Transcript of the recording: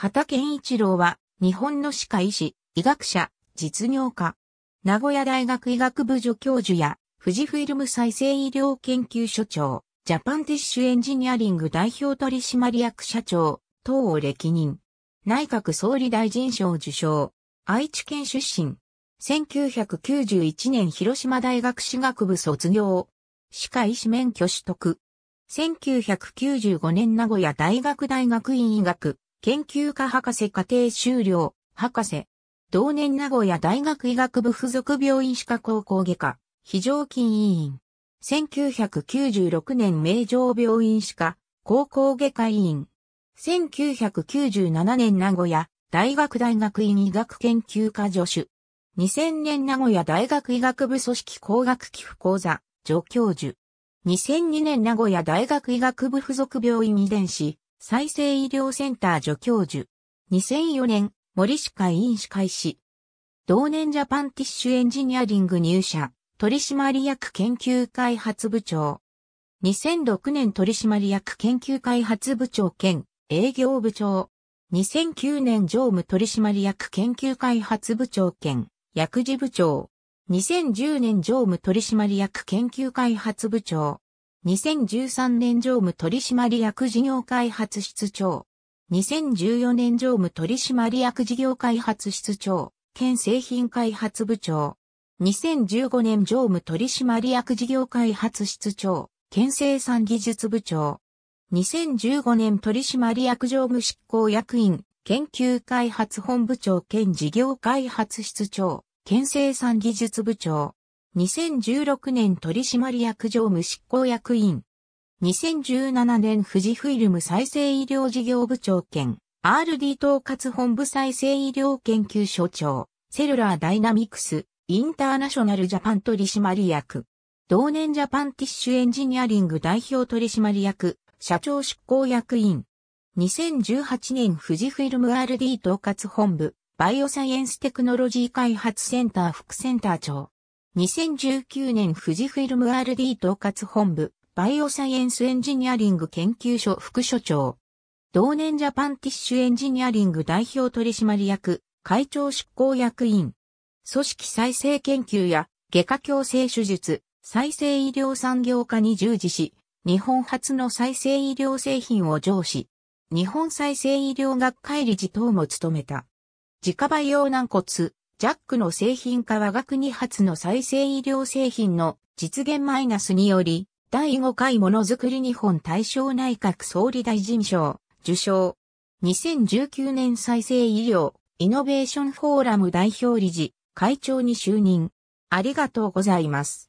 畑健一郎は、日本の歯科医師、医学者、実業家。名古屋大学医学部助教授や、富士フィルム再生医療研究所長、ジャパンティッシュエンジニアリング代表取締役社長、等を歴任。内閣総理大臣賞受賞。愛知県出身。1991年広島大学歯学部卒業。歯科医師免許取得。1995年名古屋大学大学院医学研究科博士課程修了、博士。同年名古屋大学医学部附属病院歯科高校外科、非常勤委員。1996年名城病院歯科、高校外科委員。1997年名古屋大学大学院医学研究科助手。2000年名古屋大学医学部組織工学寄付講座、助教授。2002年名古屋大学医学部附属病院遺伝子、再生医療センター助教授。2004年、森氏会員司会し、同年ジャパンティッシュエンジニアリング入社、取締役研究開発部長。2006年取締役研究開発部長兼営業部長。2009年常務取締役研究開発部長兼薬事部長。2010年常務取締役研究開発部長。2013年常務取締役事業開発室長。2014年常務取締役事業開発室長、兼製品開発部長。2015年常務取締役事業開発室長、兼生産技術部長。2015年取締役常務執行役員、研究開発本部長兼事業開発室長、県生産技術部長。2016年取締役常務執行役員。2017年富士フィルム再生医療事業部長兼 RD 統括本部再生医療研究所長、セルラーダイナミクス、インターナショナルジャパン取締役。同年ジャパンティッシュエンジニアリング代表取締役、社長執行役員。2018年富士フィルム RD 統括本部、バイオサイエンステクノロジー開発センター副センター長。2019年富士フィルム RD 統括本部、バイオサイエンスエンジニアリング研究所副所長。同年ジャパンティッシュエンジニアリング代表取締役、会長執行役員。組織再生研究や外科矯正手術、再生医療産業化に従事し、日本初の再生医療製品を上司。日本再生医療学会理事等も務めた。自家培養軟骨、ジャックの製品化は学2発の再生医療製品の実現マイナスにより、第5回ものづくり日本対象内閣総理大臣賞、受賞。2019年再生医療、イノベーションフォーラム代表理事、会長に就任。ありがとうございます。